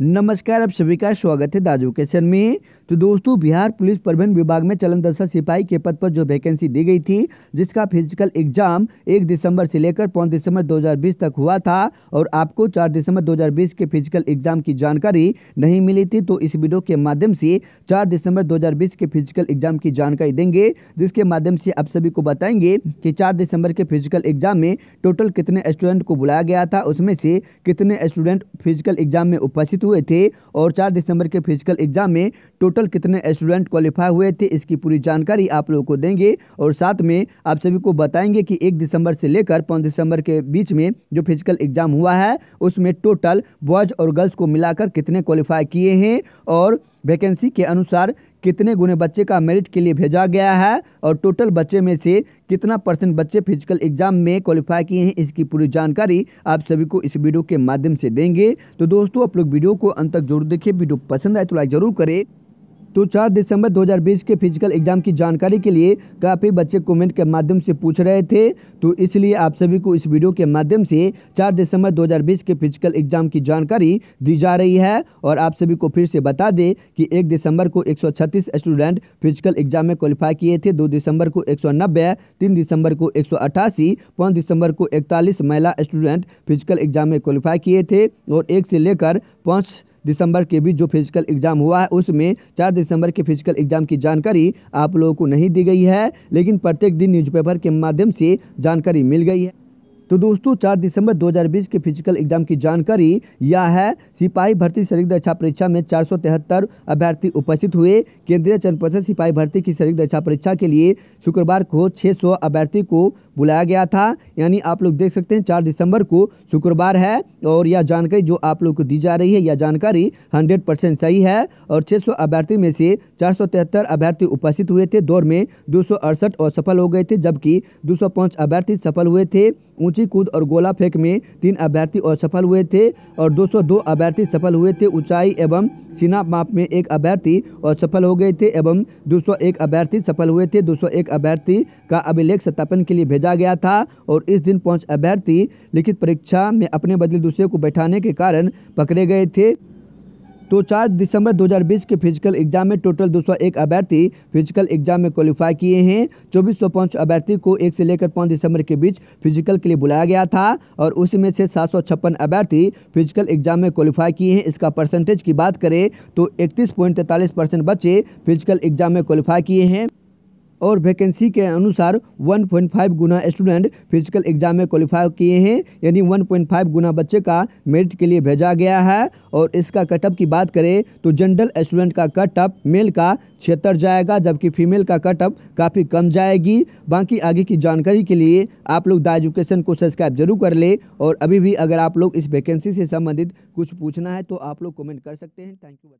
नमस्कार आप सभी का स्वागत है दाजू किशन में तो दोस्तों बिहार पुलिस परिवहन विभाग में चलन दशा सिपाही के पद पर जो वैकेंसी दी गई थी जिसका फिजिकल एग्जाम एक दिसंबर से लेकर पाँच दिसंबर 2020 तक हुआ था और आपको चार दिसंबर 2020 के फिजिकल एग्जाम की जानकारी नहीं मिली थी तो इस वीडियो के माध्यम से चार दिसंबर दो के फिजिकल एग्जाम की जानकारी देंगे जिसके माध्यम से आप सभी को बताएंगे कि चार दिसंबर के फिजिकल एग्जाम में टोटल कितने स्टूडेंट को बुलाया गया था उसमें से कितने स्टूडेंट फिजिकल एग्जाम में उपस्थित हुए थे और 4 दिसंबर के फिजिकल एग्जाम में टोटल कितने स्टूडेंट क्वालिफाई हुए थे इसकी पूरी जानकारी आप लोगों को देंगे और साथ में आप सभी को बताएंगे कि एक दिसंबर से लेकर 5 दिसंबर के बीच में जो फिजिकल एग्जाम हुआ है उसमें टोटल बॉयज़ और गर्ल्स को मिलाकर कितने क्वालिफाई किए हैं और वैकेंसी के अनुसार कितने गुने बच्चे का मेरिट के लिए भेजा गया है और टोटल बच्चे में से कितना परसेंट बच्चे फिजिकल एग्जाम में क्वालिफाई किए हैं इसकी पूरी जानकारी आप सभी को इस वीडियो के माध्यम से देंगे तो दोस्तों आप लोग वीडियो को अंत तक जरूर देखिए वीडियो पसंद आए तो लाइक जरूर करें तो 4 दिसंबर 2020 के फिजिकल एग्जाम की जानकारी के लिए काफ़ी बच्चे कमेंट के माध्यम से पूछ रहे थे तो इसलिए आप सभी को इस वीडियो के माध्यम से 4 दिसंबर 2020 के फिजिकल एग्जाम की जानकारी दी जा रही है और आप सभी को फिर से बता दें कि एक दिसंबर को एक स्टूडेंट फिजिकल एग्जाम में क्वालिफाई किए थे दो दिसंबर को एक सौ दिसंबर को एक सौ दिसंबर को इकतालीस महिला स्टूडेंट फिजिकल एग्जाम में क्वालिफाई किए थे और एक से लेकर पाँच दिसंबर के भी जो फिजिकल एग्ज़ाम हुआ है उसमें चार दिसंबर के फिजिकल एग्ज़ाम की जानकारी आप लोगों को नहीं दी गई है लेकिन प्रत्येक दिन न्यूज़पेपर के माध्यम से जानकारी मिल गई है तो दोस्तों 4 दिसंबर 2020 के फिजिकल एग्जाम की जानकारी यह है सिपाही भर्ती सैनिक अच्छा परीक्षा में चार अभ्यर्थी उपस्थित हुए केंद्रीय चयन परिषद सिपाही भर्ती की सैनिक अच्छा परीक्षा के लिए शुक्रवार को 600 अभ्यर्थी को बुलाया गया था यानी आप लोग देख सकते हैं चार दिसंबर को शुक्रवार है और यह जानकारी जो आप लोग को दी जा रही है यह जानकारी हंड्रेड परसेंट सही है और 600 अभ्यर्थी में से चार अभ्यर्थी उपस्थित हुए थे दौर में दो और सफल हो गए थे जबकि दो अभ्यर्थी सफल हुए थे ऊंची रस्सी कूद और गोला फेंक में तीन अभ्यर्थी असफल हुए थे और 202 अभ्यर्थी सफल हुए थे ऊंचाई एवं सीना माप में एक अभ्यर्थी असफल हो गए थे एवं 201 अभ्यर्थी सफल हुए थे 201 अभ्यर्थी का अभिलेख सत्यापन के लिए भेजा गया था और इस दिन पाँच अभ्यर्थी लिखित परीक्षा में अपने बदले दूसरे को बैठाने के कारण पकड़े गए थे तो 4 दिसंबर 2020 के फिजिकल एग्जाम में टोटल 201 अभ्यर्थी फिजिकल एग्जाम में क्वालिफाई किए हैं चौबीस अभ्यर्थी को एक से लेकर पाँच दिसंबर के बीच फिजिकल के लिए बुलाया गया था और उसमें से सात अभ्यर्थी फिजिकल एग्जाम में क्वालिफाई किए हैं इसका परसेंटेज की बात करें तो इकतीस बच्चे फिजिकल एग्जाम में क्वालिफाई किए हैं और वैकेंसी के अनुसार 1.5 गुना स्टूडेंट फिजिकल एग्जाम में क्वालिफाई किए हैं यानी 1.5 गुना बच्चे का मेरिट के लिए भेजा गया है और इसका कटअप की बात करें तो जनरल स्टूडेंट का कटअप मेल का छिहत्तर जाएगा जबकि फीमेल का कटअप काफ़ी कम जाएगी बाकी आगे की जानकारी के लिए आप लोग द एजुकेशन को सब्सक्राइब जरूर कर ले और अभी भी अगर आप लोग इस वैकेंसी से संबंधित कुछ पूछना है तो आप लोग कमेंट कर सकते हैं थैंक यू